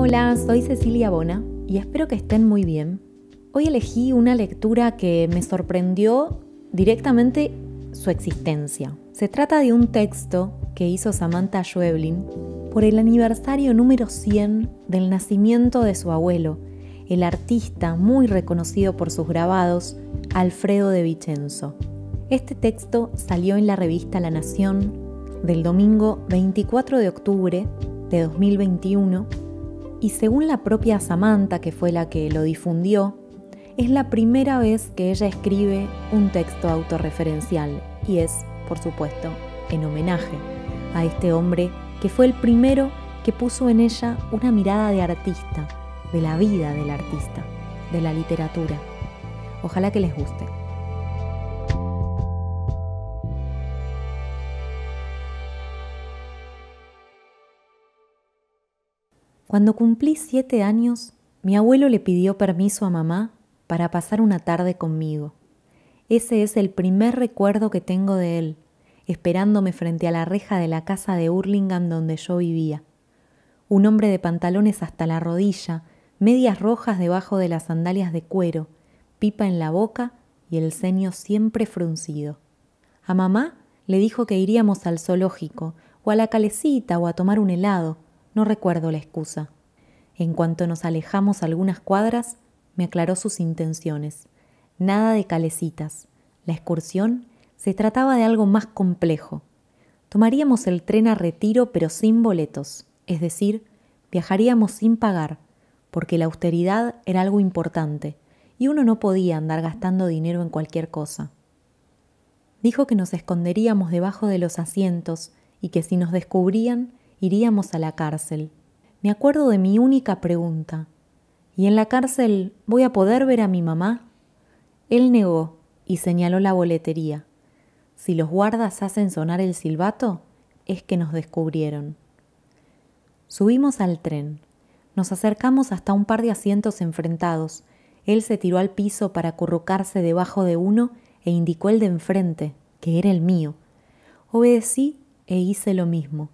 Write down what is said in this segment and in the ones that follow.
Hola, soy Cecilia Bona y espero que estén muy bien. Hoy elegí una lectura que me sorprendió directamente su existencia. Se trata de un texto que hizo Samantha Schweblin por el aniversario número 100 del nacimiento de su abuelo, el artista muy reconocido por sus grabados, Alfredo de Vicenzo. Este texto salió en la revista La Nación del domingo 24 de octubre de 2021 y según la propia Samantha, que fue la que lo difundió, es la primera vez que ella escribe un texto autorreferencial y es, por supuesto, en homenaje a este hombre que fue el primero que puso en ella una mirada de artista, de la vida del artista, de la literatura. Ojalá que les guste. Cuando cumplí siete años, mi abuelo le pidió permiso a mamá para pasar una tarde conmigo. Ese es el primer recuerdo que tengo de él, esperándome frente a la reja de la casa de Hurlingham donde yo vivía. Un hombre de pantalones hasta la rodilla, medias rojas debajo de las sandalias de cuero, pipa en la boca y el ceño siempre fruncido. A mamá le dijo que iríamos al zoológico, o a la calecita, o a tomar un helado, no recuerdo la excusa. En cuanto nos alejamos algunas cuadras, me aclaró sus intenciones. Nada de calecitas. La excursión se trataba de algo más complejo. Tomaríamos el tren a retiro pero sin boletos, es decir, viajaríamos sin pagar, porque la austeridad era algo importante y uno no podía andar gastando dinero en cualquier cosa. Dijo que nos esconderíamos debajo de los asientos y que si nos descubrían iríamos a la cárcel. Me acuerdo de mi única pregunta. ¿Y en la cárcel voy a poder ver a mi mamá? Él negó y señaló la boletería. Si los guardas hacen sonar el silbato, es que nos descubrieron. Subimos al tren. Nos acercamos hasta un par de asientos enfrentados. Él se tiró al piso para acurrucarse debajo de uno e indicó el de enfrente, que era el mío. Obedecí e hice lo mismo.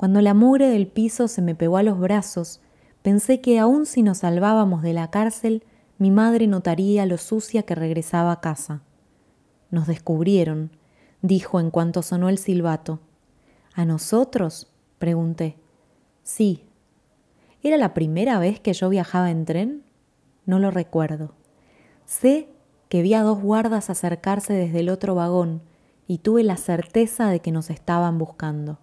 Cuando la mugre del piso se me pegó a los brazos, pensé que aun si nos salvábamos de la cárcel, mi madre notaría lo sucia que regresaba a casa. Nos descubrieron, dijo en cuanto sonó el silbato. ¿A nosotros? pregunté. Sí. ¿Era la primera vez que yo viajaba en tren? No lo recuerdo. Sé que vi a dos guardas acercarse desde el otro vagón y tuve la certeza de que nos estaban buscando.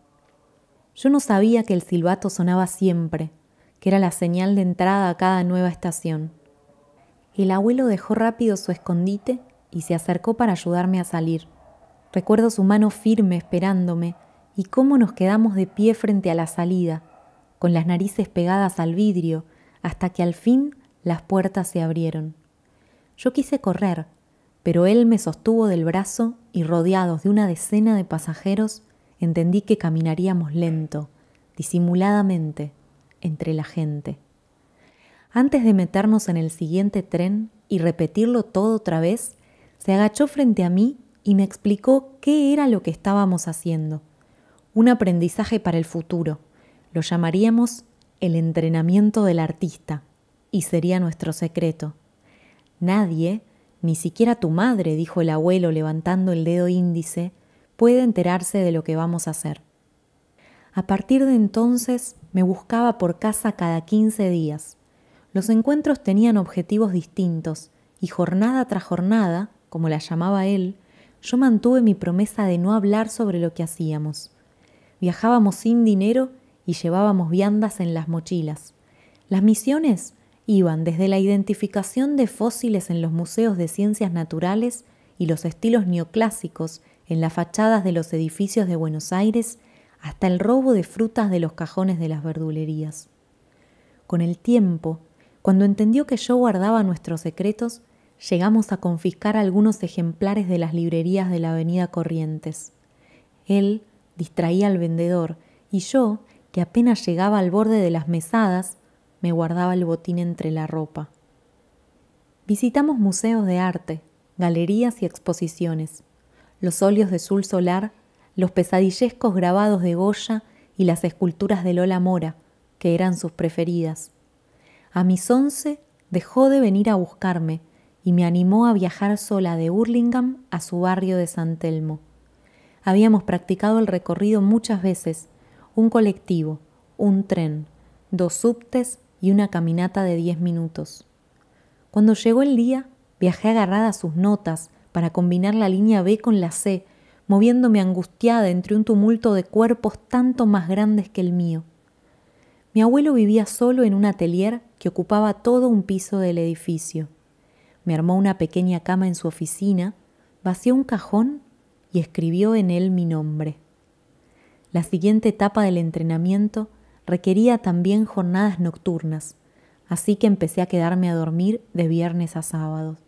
Yo no sabía que el silbato sonaba siempre, que era la señal de entrada a cada nueva estación. El abuelo dejó rápido su escondite y se acercó para ayudarme a salir. Recuerdo su mano firme esperándome y cómo nos quedamos de pie frente a la salida, con las narices pegadas al vidrio, hasta que al fin las puertas se abrieron. Yo quise correr, pero él me sostuvo del brazo y rodeados de una decena de pasajeros entendí que caminaríamos lento, disimuladamente, entre la gente. Antes de meternos en el siguiente tren y repetirlo todo otra vez, se agachó frente a mí y me explicó qué era lo que estábamos haciendo. Un aprendizaje para el futuro. Lo llamaríamos el entrenamiento del artista, y sería nuestro secreto. Nadie, ni siquiera tu madre, dijo el abuelo levantando el dedo índice, puede enterarse de lo que vamos a hacer. A partir de entonces me buscaba por casa cada 15 días. Los encuentros tenían objetivos distintos y jornada tras jornada, como la llamaba él, yo mantuve mi promesa de no hablar sobre lo que hacíamos. Viajábamos sin dinero y llevábamos viandas en las mochilas. Las misiones iban desde la identificación de fósiles en los museos de ciencias naturales y los estilos neoclásicos en las fachadas de los edificios de Buenos Aires hasta el robo de frutas de los cajones de las verdulerías. Con el tiempo, cuando entendió que yo guardaba nuestros secretos, llegamos a confiscar algunos ejemplares de las librerías de la Avenida Corrientes. Él distraía al vendedor y yo, que apenas llegaba al borde de las mesadas, me guardaba el botín entre la ropa. Visitamos museos de arte, galerías y exposiciones los óleos de azul Solar, los pesadillescos grabados de Goya y las esculturas de Lola Mora, que eran sus preferidas. A mis once dejó de venir a buscarme y me animó a viajar sola de Hurlingham a su barrio de San Telmo. Habíamos practicado el recorrido muchas veces, un colectivo, un tren, dos subtes y una caminata de diez minutos. Cuando llegó el día, viajé agarrada a sus notas, para combinar la línea B con la C, moviéndome angustiada entre un tumulto de cuerpos tanto más grandes que el mío. Mi abuelo vivía solo en un atelier que ocupaba todo un piso del edificio. Me armó una pequeña cama en su oficina, vació un cajón y escribió en él mi nombre. La siguiente etapa del entrenamiento requería también jornadas nocturnas, así que empecé a quedarme a dormir de viernes a sábados.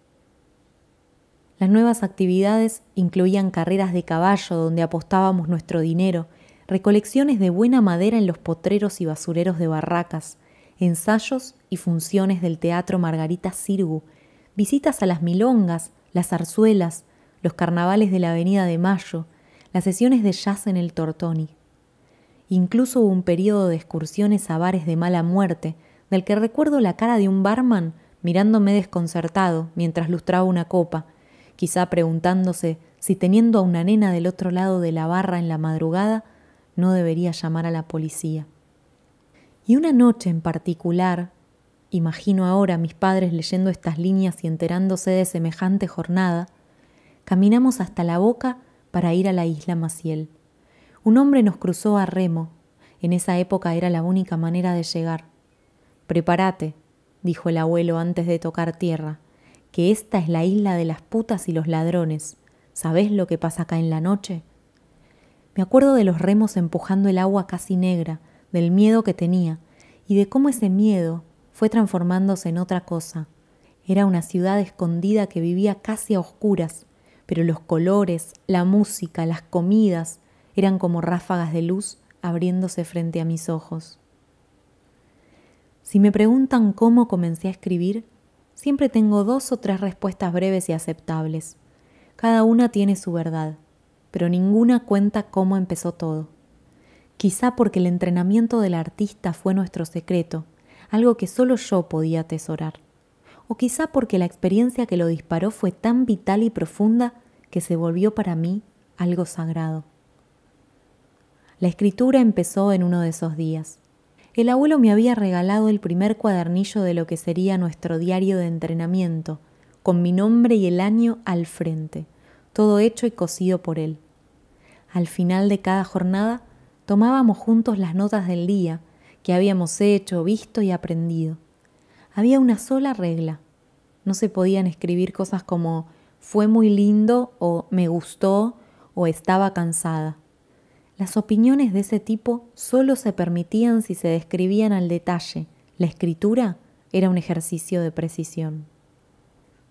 Las nuevas actividades incluían carreras de caballo donde apostábamos nuestro dinero, recolecciones de buena madera en los potreros y basureros de barracas, ensayos y funciones del Teatro Margarita Sirgu, visitas a las milongas, las zarzuelas, los carnavales de la Avenida de Mayo, las sesiones de jazz en el Tortoni. Incluso hubo un periodo de excursiones a bares de mala muerte, del que recuerdo la cara de un barman mirándome desconcertado mientras lustraba una copa, quizá preguntándose si teniendo a una nena del otro lado de la barra en la madrugada, no debería llamar a la policía. Y una noche en particular, imagino ahora a mis padres leyendo estas líneas y enterándose de semejante jornada, caminamos hasta la boca para ir a la isla Maciel. Un hombre nos cruzó a remo. En esa época era la única manera de llegar. Prepárate, dijo el abuelo antes de tocar tierra esta es la isla de las putas y los ladrones. ¿Sabés lo que pasa acá en la noche? Me acuerdo de los remos empujando el agua casi negra, del miedo que tenía, y de cómo ese miedo fue transformándose en otra cosa. Era una ciudad escondida que vivía casi a oscuras, pero los colores, la música, las comidas eran como ráfagas de luz abriéndose frente a mis ojos. Si me preguntan cómo comencé a escribir, siempre tengo dos o tres respuestas breves y aceptables. Cada una tiene su verdad, pero ninguna cuenta cómo empezó todo. Quizá porque el entrenamiento del artista fue nuestro secreto, algo que solo yo podía atesorar. O quizá porque la experiencia que lo disparó fue tan vital y profunda que se volvió para mí algo sagrado. La escritura empezó en uno de esos días el abuelo me había regalado el primer cuadernillo de lo que sería nuestro diario de entrenamiento, con mi nombre y el año al frente, todo hecho y cosido por él. Al final de cada jornada tomábamos juntos las notas del día que habíamos hecho, visto y aprendido. Había una sola regla. No se podían escribir cosas como fue muy lindo o me gustó o estaba cansada. Las opiniones de ese tipo solo se permitían si se describían al detalle. La escritura era un ejercicio de precisión.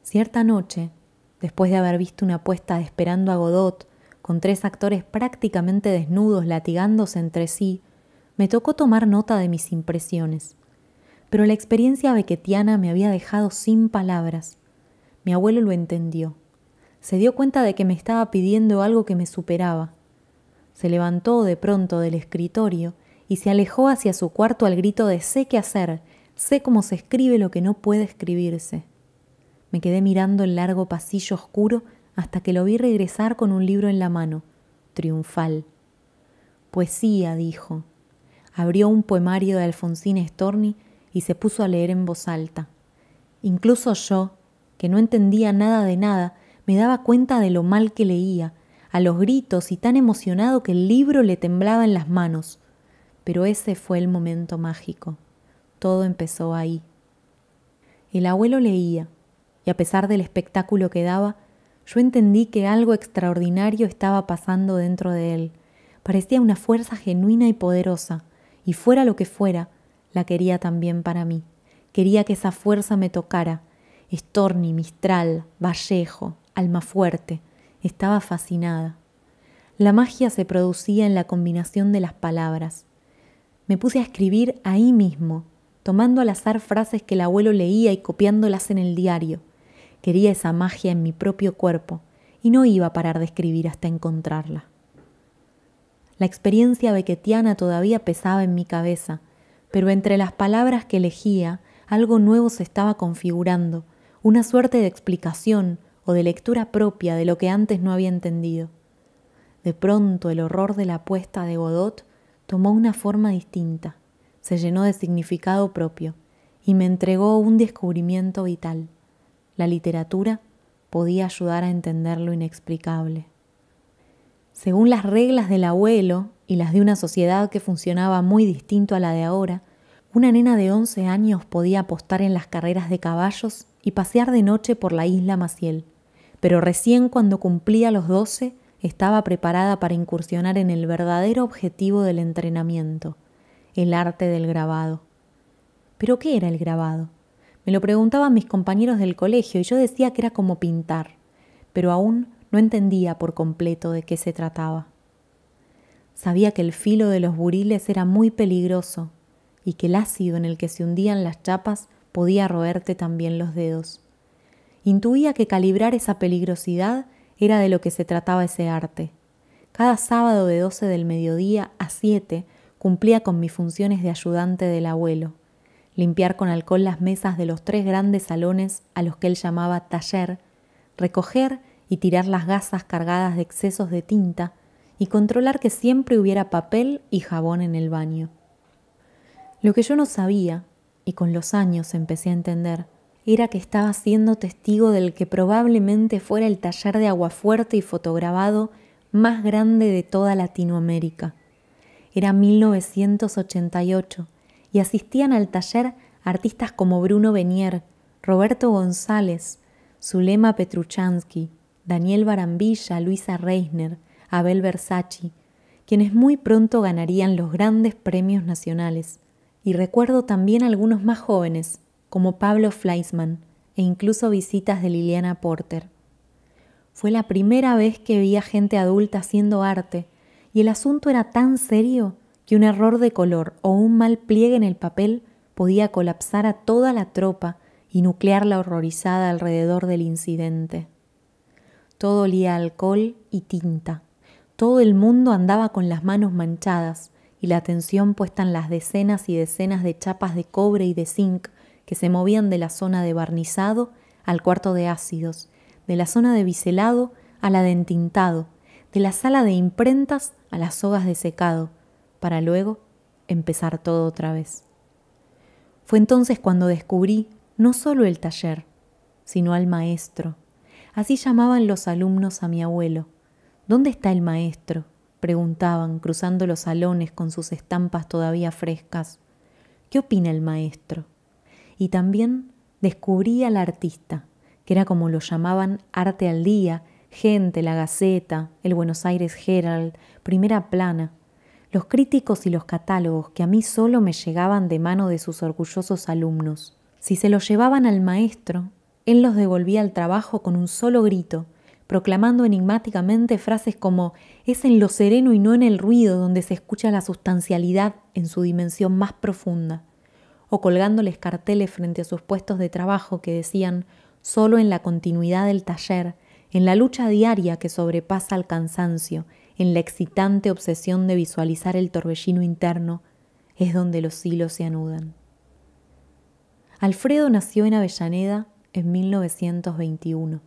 Cierta noche, después de haber visto una apuesta de Esperando a Godot, con tres actores prácticamente desnudos latigándose entre sí, me tocó tomar nota de mis impresiones. Pero la experiencia bequetiana me había dejado sin palabras. Mi abuelo lo entendió. Se dio cuenta de que me estaba pidiendo algo que me superaba. Se levantó de pronto del escritorio y se alejó hacia su cuarto al grito de sé qué hacer, sé cómo se escribe lo que no puede escribirse. Me quedé mirando el largo pasillo oscuro hasta que lo vi regresar con un libro en la mano, triunfal. Poesía, dijo. Abrió un poemario de Alfonsín Storni y se puso a leer en voz alta. Incluso yo, que no entendía nada de nada, me daba cuenta de lo mal que leía a los gritos y tan emocionado que el libro le temblaba en las manos. Pero ese fue el momento mágico. Todo empezó ahí. El abuelo leía, y a pesar del espectáculo que daba, yo entendí que algo extraordinario estaba pasando dentro de él. Parecía una fuerza genuina y poderosa, y fuera lo que fuera, la quería también para mí. Quería que esa fuerza me tocara. estorni Mistral, Vallejo, Almafuerte, estaba fascinada. La magia se producía en la combinación de las palabras. Me puse a escribir ahí mismo, tomando al azar frases que el abuelo leía y copiándolas en el diario. Quería esa magia en mi propio cuerpo y no iba a parar de escribir hasta encontrarla. La experiencia bequetiana todavía pesaba en mi cabeza, pero entre las palabras que elegía, algo nuevo se estaba configurando, una suerte de explicación, de lectura propia de lo que antes no había entendido. De pronto el horror de la apuesta de Godot tomó una forma distinta, se llenó de significado propio y me entregó un descubrimiento vital. La literatura podía ayudar a entender lo inexplicable. Según las reglas del abuelo y las de una sociedad que funcionaba muy distinto a la de ahora, una nena de 11 años podía apostar en las carreras de caballos y pasear de noche por la isla Maciel pero recién cuando cumplía los doce, estaba preparada para incursionar en el verdadero objetivo del entrenamiento, el arte del grabado. ¿Pero qué era el grabado? Me lo preguntaban mis compañeros del colegio y yo decía que era como pintar, pero aún no entendía por completo de qué se trataba. Sabía que el filo de los buriles era muy peligroso y que el ácido en el que se hundían las chapas podía roerte también los dedos intuía que calibrar esa peligrosidad era de lo que se trataba ese arte. Cada sábado de 12 del mediodía a 7 cumplía con mis funciones de ayudante del abuelo, limpiar con alcohol las mesas de los tres grandes salones a los que él llamaba taller, recoger y tirar las gasas cargadas de excesos de tinta y controlar que siempre hubiera papel y jabón en el baño. Lo que yo no sabía, y con los años empecé a entender, era que estaba siendo testigo del que probablemente fuera el taller de aguafuerte y fotograbado más grande de toda Latinoamérica. Era 1988 y asistían al taller artistas como Bruno Benier, Roberto González, Zulema Petruchansky, Daniel Barambilla, Luisa Reisner, Abel Versace, quienes muy pronto ganarían los grandes premios nacionales. Y recuerdo también algunos más jóvenes, como Pablo Fleisman e incluso visitas de Liliana Porter. Fue la primera vez que vi a gente adulta haciendo arte y el asunto era tan serio que un error de color o un mal pliegue en el papel podía colapsar a toda la tropa y nuclearla horrorizada alrededor del incidente. Todo olía alcohol y tinta. Todo el mundo andaba con las manos manchadas y la atención puesta en las decenas y decenas de chapas de cobre y de zinc que se movían de la zona de barnizado al cuarto de ácidos, de la zona de biselado a la de entintado, de la sala de imprentas a las sogas de secado, para luego empezar todo otra vez. Fue entonces cuando descubrí no solo el taller, sino al maestro. Así llamaban los alumnos a mi abuelo. ¿Dónde está el maestro? preguntaban, cruzando los salones con sus estampas todavía frescas. ¿Qué opina el maestro? y también descubrí al artista, que era como lo llamaban arte al día, gente, la Gaceta, el Buenos Aires Herald, primera plana, los críticos y los catálogos que a mí solo me llegaban de mano de sus orgullosos alumnos. Si se los llevaban al maestro, él los devolvía al trabajo con un solo grito, proclamando enigmáticamente frases como es en lo sereno y no en el ruido donde se escucha la sustancialidad en su dimensión más profunda o colgándoles carteles frente a sus puestos de trabajo que decían solo en la continuidad del taller, en la lucha diaria que sobrepasa al cansancio, en la excitante obsesión de visualizar el torbellino interno, es donde los hilos se anudan. Alfredo nació en Avellaneda en 1921.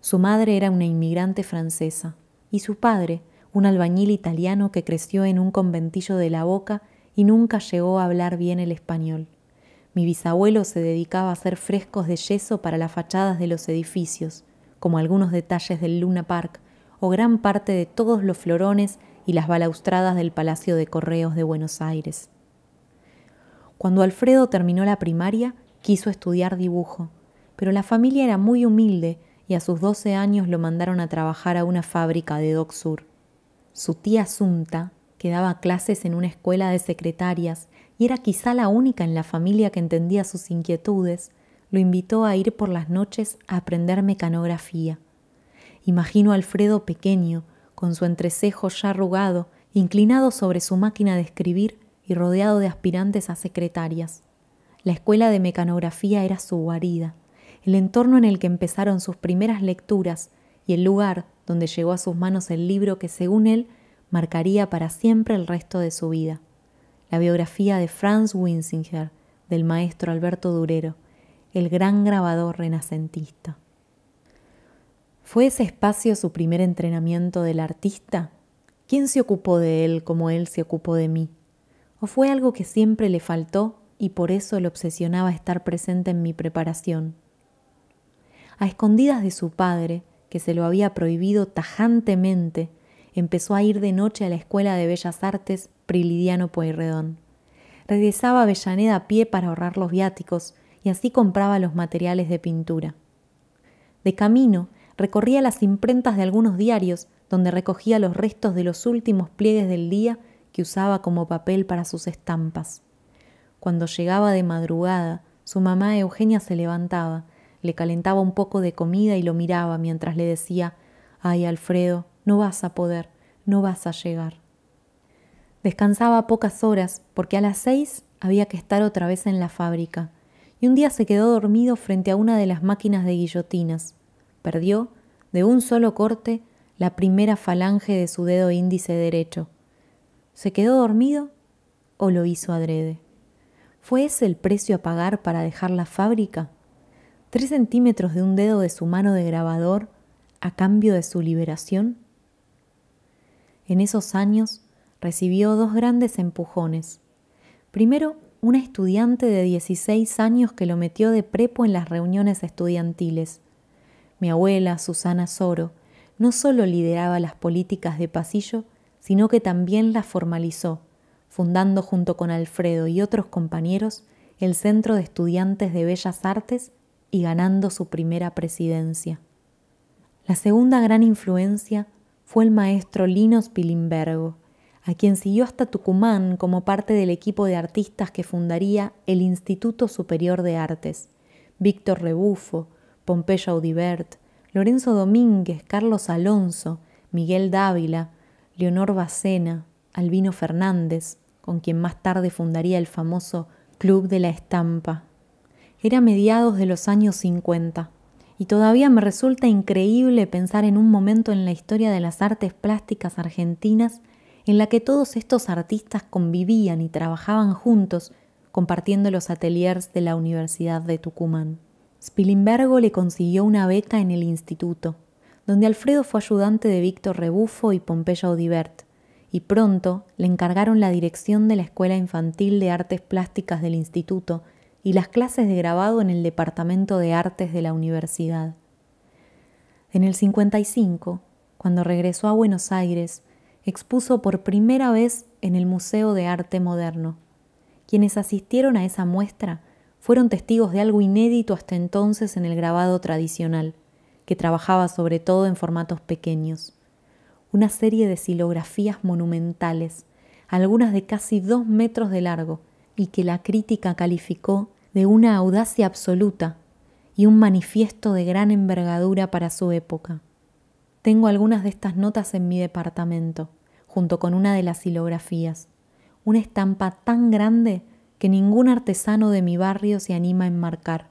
Su madre era una inmigrante francesa y su padre, un albañil italiano que creció en un conventillo de la Boca y nunca llegó a hablar bien el español. Mi bisabuelo se dedicaba a hacer frescos de yeso para las fachadas de los edificios, como algunos detalles del Luna Park o gran parte de todos los florones y las balaustradas del Palacio de Correos de Buenos Aires. Cuando Alfredo terminó la primaria, quiso estudiar dibujo, pero la familia era muy humilde y a sus 12 años lo mandaron a trabajar a una fábrica de Doc Sur. Su tía Sunta, que daba clases en una escuela de secretarias y era quizá la única en la familia que entendía sus inquietudes, lo invitó a ir por las noches a aprender mecanografía. Imagino a Alfredo pequeño, con su entrecejo ya arrugado, inclinado sobre su máquina de escribir y rodeado de aspirantes a secretarias. La escuela de mecanografía era su guarida, el entorno en el que empezaron sus primeras lecturas y el lugar donde llegó a sus manos el libro que, según él, marcaría para siempre el resto de su vida. La biografía de Franz Winsinger, del maestro Alberto Durero, el gran grabador renacentista. ¿Fue ese espacio su primer entrenamiento del artista? ¿Quién se ocupó de él como él se ocupó de mí? ¿O fue algo que siempre le faltó y por eso le obsesionaba estar presente en mi preparación? A escondidas de su padre, que se lo había prohibido tajantemente, empezó a ir de noche a la Escuela de Bellas Artes Prilidiano Pueyrredón. Regresaba a Avellaneda a pie para ahorrar los viáticos y así compraba los materiales de pintura. De camino, recorría las imprentas de algunos diarios donde recogía los restos de los últimos pliegues del día que usaba como papel para sus estampas. Cuando llegaba de madrugada, su mamá Eugenia se levantaba, le calentaba un poco de comida y lo miraba mientras le decía Ay, Alfredo, no vas a poder, no vas a llegar. Descansaba pocas horas porque a las seis había que estar otra vez en la fábrica, y un día se quedó dormido frente a una de las máquinas de guillotinas. Perdió, de un solo corte, la primera falange de su dedo índice derecho. ¿Se quedó dormido o lo hizo adrede? ¿Fue ese el precio a pagar para dejar la fábrica? Tres centímetros de un dedo de su mano de grabador a cambio de su liberación. En esos años recibió dos grandes empujones. Primero, una estudiante de 16 años que lo metió de prepo en las reuniones estudiantiles. Mi abuela, Susana Soro, no solo lideraba las políticas de pasillo, sino que también las formalizó, fundando junto con Alfredo y otros compañeros el Centro de Estudiantes de Bellas Artes y ganando su primera presidencia. La segunda gran influencia fue el maestro Linos Pilimbergo, a quien siguió hasta Tucumán como parte del equipo de artistas que fundaría el Instituto Superior de Artes. Víctor Rebufo, Pompeyo Audibert, Lorenzo Domínguez, Carlos Alonso, Miguel Dávila, Leonor Bacena, Albino Fernández, con quien más tarde fundaría el famoso Club de la Estampa. Era mediados de los años 50 y todavía me resulta increíble pensar en un momento en la historia de las artes plásticas argentinas en la que todos estos artistas convivían y trabajaban juntos, compartiendo los ateliers de la Universidad de Tucumán. Spilimbergo le consiguió una beca en el instituto, donde Alfredo fue ayudante de Víctor Rebufo y Pompeya Odibert, y pronto le encargaron la dirección de la Escuela Infantil de Artes Plásticas del instituto, y las clases de grabado en el Departamento de Artes de la Universidad. En el 55, cuando regresó a Buenos Aires, expuso por primera vez en el Museo de Arte Moderno. Quienes asistieron a esa muestra fueron testigos de algo inédito hasta entonces en el grabado tradicional, que trabajaba sobre todo en formatos pequeños. Una serie de silografías monumentales, algunas de casi dos metros de largo, y que la crítica calificó de una audacia absoluta y un manifiesto de gran envergadura para su época. Tengo algunas de estas notas en mi departamento, junto con una de las hilografías, una estampa tan grande que ningún artesano de mi barrio se anima a enmarcar.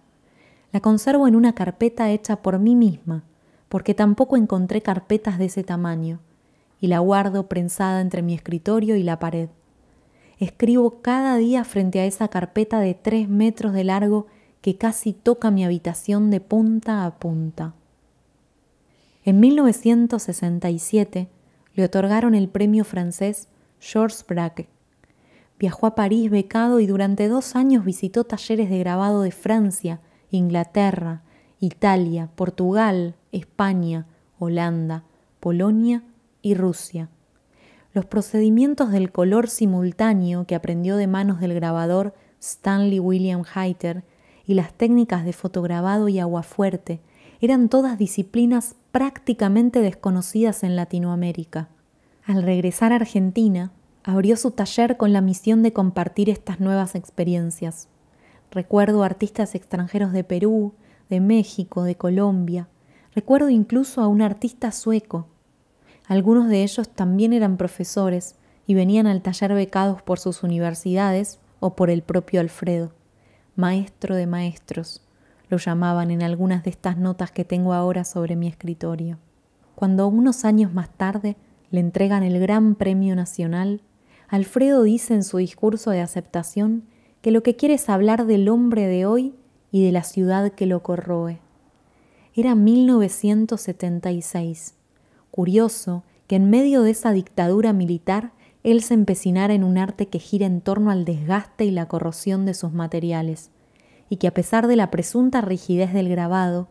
La conservo en una carpeta hecha por mí misma, porque tampoco encontré carpetas de ese tamaño, y la guardo prensada entre mi escritorio y la pared. Escribo cada día frente a esa carpeta de tres metros de largo que casi toca mi habitación de punta a punta. En 1967 le otorgaron el premio francés Georges Braque. Viajó a París becado y durante dos años visitó talleres de grabado de Francia, Inglaterra, Italia, Portugal, España, Holanda, Polonia y Rusia los procedimientos del color simultáneo que aprendió de manos del grabador Stanley William Heiter y las técnicas de fotograbado y aguafuerte eran todas disciplinas prácticamente desconocidas en Latinoamérica. Al regresar a Argentina, abrió su taller con la misión de compartir estas nuevas experiencias. Recuerdo artistas extranjeros de Perú, de México, de Colombia. Recuerdo incluso a un artista sueco, algunos de ellos también eran profesores y venían al taller becados por sus universidades o por el propio Alfredo, maestro de maestros, lo llamaban en algunas de estas notas que tengo ahora sobre mi escritorio. Cuando unos años más tarde le entregan el Gran Premio Nacional, Alfredo dice en su discurso de aceptación que lo que quiere es hablar del hombre de hoy y de la ciudad que lo corroe. Era 1976 Curioso que en medio de esa dictadura militar él se empecinara en un arte que gira en torno al desgaste y la corrosión de sus materiales, y que a pesar de la presunta rigidez del grabado,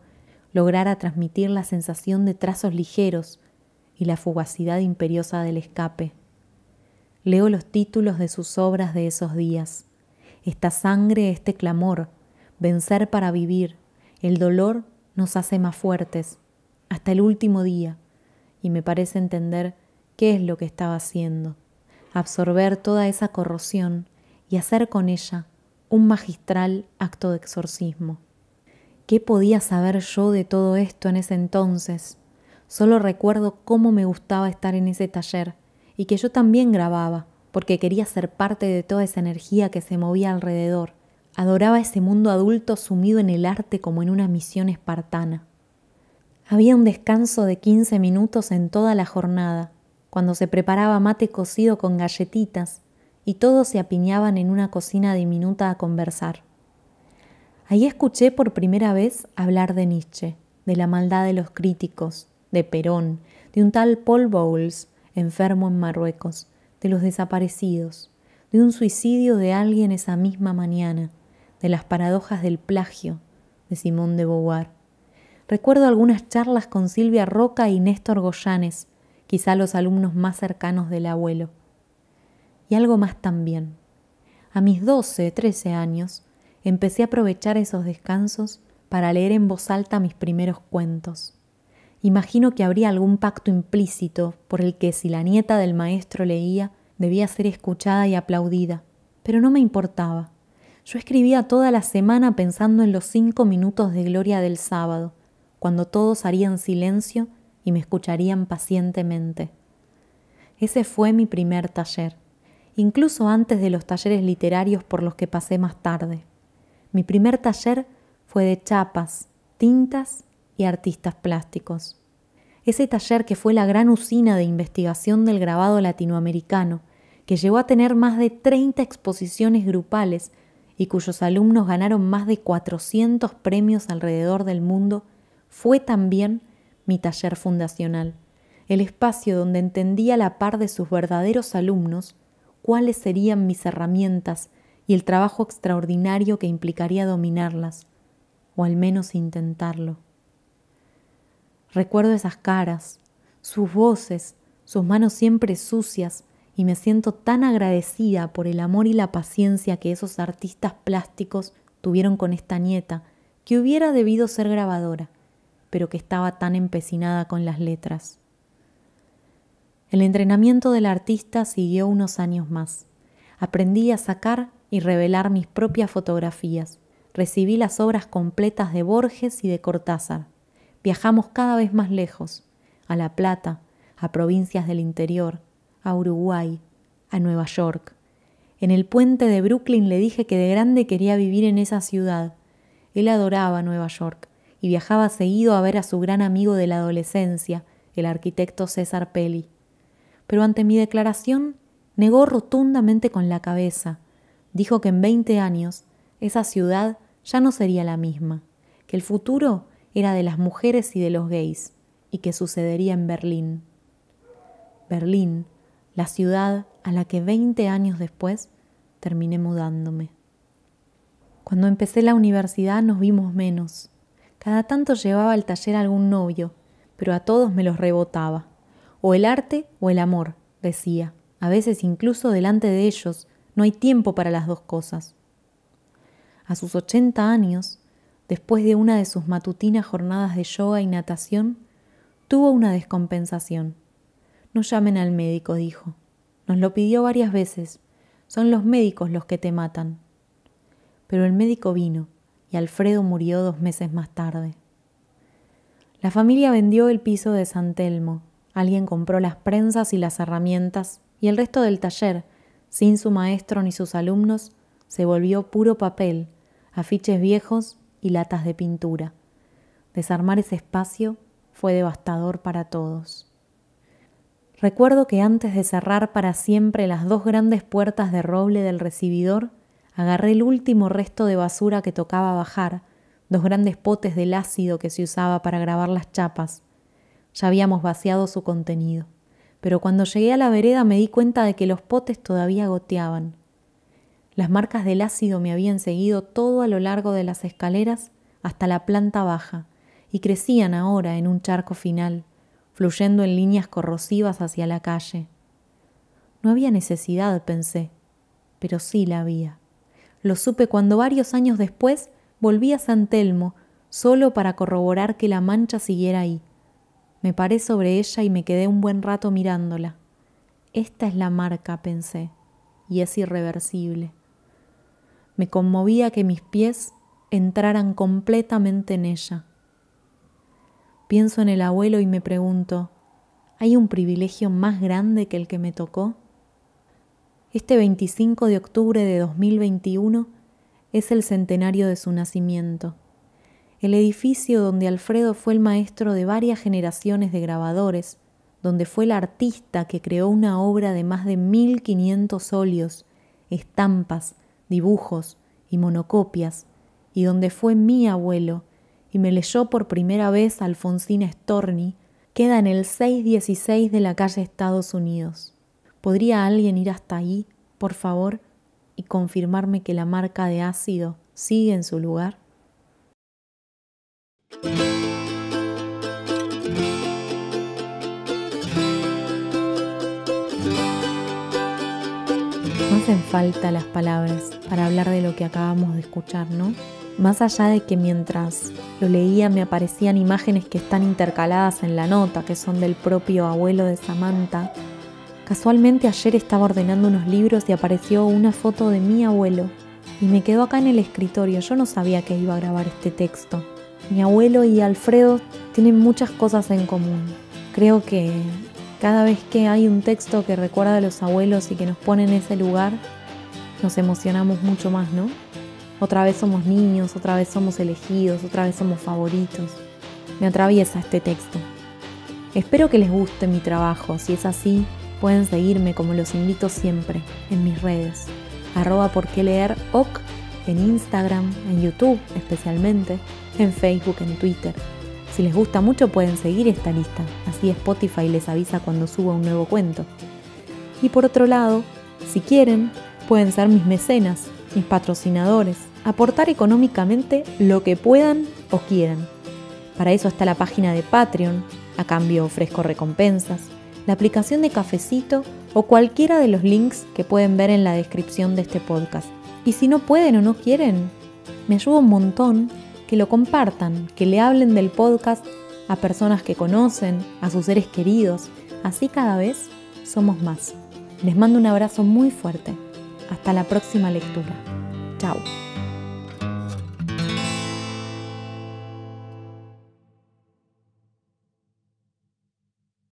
lograra transmitir la sensación de trazos ligeros y la fugacidad imperiosa del escape. Leo los títulos de sus obras de esos días. Esta sangre, este clamor, vencer para vivir, el dolor nos hace más fuertes, hasta el último día, y me parece entender qué es lo que estaba haciendo, absorber toda esa corrosión y hacer con ella un magistral acto de exorcismo. ¿Qué podía saber yo de todo esto en ese entonces? Solo recuerdo cómo me gustaba estar en ese taller y que yo también grababa, porque quería ser parte de toda esa energía que se movía alrededor. Adoraba ese mundo adulto sumido en el arte como en una misión espartana. Había un descanso de quince minutos en toda la jornada, cuando se preparaba mate cocido con galletitas y todos se apiñaban en una cocina diminuta a conversar. Ahí escuché por primera vez hablar de Nietzsche, de la maldad de los críticos, de Perón, de un tal Paul Bowles, enfermo en Marruecos, de los desaparecidos, de un suicidio de alguien esa misma mañana, de las paradojas del plagio, de Simón de Beauvoir Recuerdo algunas charlas con Silvia Roca y Néstor Goyanes, quizá los alumnos más cercanos del abuelo. Y algo más también. A mis 12, 13 años, empecé a aprovechar esos descansos para leer en voz alta mis primeros cuentos. Imagino que habría algún pacto implícito por el que si la nieta del maestro leía, debía ser escuchada y aplaudida. Pero no me importaba. Yo escribía toda la semana pensando en los cinco minutos de gloria del sábado, cuando todos harían silencio y me escucharían pacientemente. Ese fue mi primer taller, incluso antes de los talleres literarios por los que pasé más tarde. Mi primer taller fue de chapas, tintas y artistas plásticos. Ese taller que fue la gran usina de investigación del grabado latinoamericano, que llegó a tener más de 30 exposiciones grupales y cuyos alumnos ganaron más de 400 premios alrededor del mundo fue también mi taller fundacional, el espacio donde entendí a la par de sus verdaderos alumnos cuáles serían mis herramientas y el trabajo extraordinario que implicaría dominarlas, o al menos intentarlo. Recuerdo esas caras, sus voces, sus manos siempre sucias, y me siento tan agradecida por el amor y la paciencia que esos artistas plásticos tuvieron con esta nieta, que hubiera debido ser grabadora pero que estaba tan empecinada con las letras. El entrenamiento del artista siguió unos años más. Aprendí a sacar y revelar mis propias fotografías. Recibí las obras completas de Borges y de Cortázar. Viajamos cada vez más lejos, a La Plata, a provincias del interior, a Uruguay, a Nueva York. En el puente de Brooklyn le dije que de grande quería vivir en esa ciudad. Él adoraba Nueva York y viajaba seguido a ver a su gran amigo de la adolescencia, el arquitecto César Pelli. Pero ante mi declaración, negó rotundamente con la cabeza. Dijo que en 20 años esa ciudad ya no sería la misma, que el futuro era de las mujeres y de los gays, y que sucedería en Berlín. Berlín, la ciudad a la que 20 años después terminé mudándome. Cuando empecé la universidad nos vimos menos. Cada tanto llevaba al taller algún novio, pero a todos me los rebotaba. O el arte o el amor, decía, a veces incluso delante de ellos, no hay tiempo para las dos cosas. A sus ochenta años, después de una de sus matutinas jornadas de yoga y natación, tuvo una descompensación. No llamen al médico, dijo. Nos lo pidió varias veces. Son los médicos los que te matan. Pero el médico vino y Alfredo murió dos meses más tarde. La familia vendió el piso de San Telmo, alguien compró las prensas y las herramientas y el resto del taller, sin su maestro ni sus alumnos, se volvió puro papel, afiches viejos y latas de pintura. Desarmar ese espacio fue devastador para todos. Recuerdo que antes de cerrar para siempre las dos grandes puertas de roble del recibidor, Agarré el último resto de basura que tocaba bajar, dos grandes potes del ácido que se usaba para grabar las chapas. Ya habíamos vaciado su contenido, pero cuando llegué a la vereda me di cuenta de que los potes todavía goteaban. Las marcas del ácido me habían seguido todo a lo largo de las escaleras hasta la planta baja y crecían ahora en un charco final, fluyendo en líneas corrosivas hacia la calle. No había necesidad, pensé, pero sí la había. Lo supe cuando varios años después volví a San Telmo, solo para corroborar que la mancha siguiera ahí. Me paré sobre ella y me quedé un buen rato mirándola. Esta es la marca, pensé, y es irreversible. Me conmovía que mis pies entraran completamente en ella. Pienso en el abuelo y me pregunto, ¿hay un privilegio más grande que el que me tocó? Este 25 de octubre de 2021 es el centenario de su nacimiento. El edificio donde Alfredo fue el maestro de varias generaciones de grabadores, donde fue el artista que creó una obra de más de 1500 óleos, estampas, dibujos y monocopias, y donde fue mi abuelo y me leyó por primera vez Alfonsina Storni, queda en el 616 de la calle Estados Unidos. ¿Podría alguien ir hasta ahí, por favor, y confirmarme que la marca de ácido sigue en su lugar? No hacen falta las palabras para hablar de lo que acabamos de escuchar, ¿no? Más allá de que mientras lo leía me aparecían imágenes que están intercaladas en la nota, que son del propio abuelo de Samantha, Casualmente ayer estaba ordenando unos libros y apareció una foto de mi abuelo. Y me quedó acá en el escritorio, yo no sabía que iba a grabar este texto. Mi abuelo y Alfredo tienen muchas cosas en común. Creo que cada vez que hay un texto que recuerda a los abuelos y que nos pone en ese lugar, nos emocionamos mucho más, ¿no? Otra vez somos niños, otra vez somos elegidos, otra vez somos favoritos. Me atraviesa este texto. Espero que les guste mi trabajo, si es así, Pueden seguirme como los invito siempre en mis redes, arroba por leer OC en Instagram, en YouTube especialmente, en Facebook, en Twitter. Si les gusta mucho pueden seguir esta lista, así Spotify les avisa cuando suba un nuevo cuento. Y por otro lado, si quieren, pueden ser mis mecenas, mis patrocinadores, aportar económicamente lo que puedan o quieran. Para eso está la página de Patreon, a cambio ofrezco recompensas, la aplicación de cafecito o cualquiera de los links que pueden ver en la descripción de este podcast. Y si no pueden o no quieren, me ayuda un montón que lo compartan, que le hablen del podcast a personas que conocen, a sus seres queridos. Así cada vez somos más. Les mando un abrazo muy fuerte. Hasta la próxima lectura. Chao.